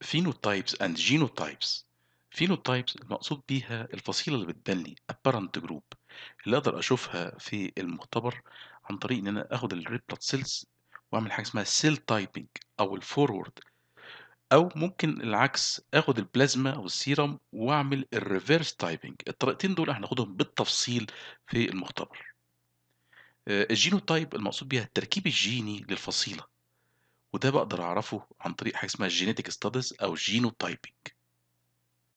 phenotypes and genotypes phenotypes المقصود بيها الفصيلة اللي بتبان لي apparent group اللي اقدر اشوفها في المختبر عن طريق ان انا اخد red blood سيلز واعمل حاجة اسمها سيل تايبنج او الفورورد او ممكن العكس اخد البلازما او السيرم واعمل الريفيرس تايبنج الطريقتين دول هناخدهم بالتفصيل في المختبر آه، الجينوتايب المقصود بيها التركيب الجيني للفصيله وده بقدر أعرفه عن طريق حاجة اسمها الجينيتك studies أو الgenotyping.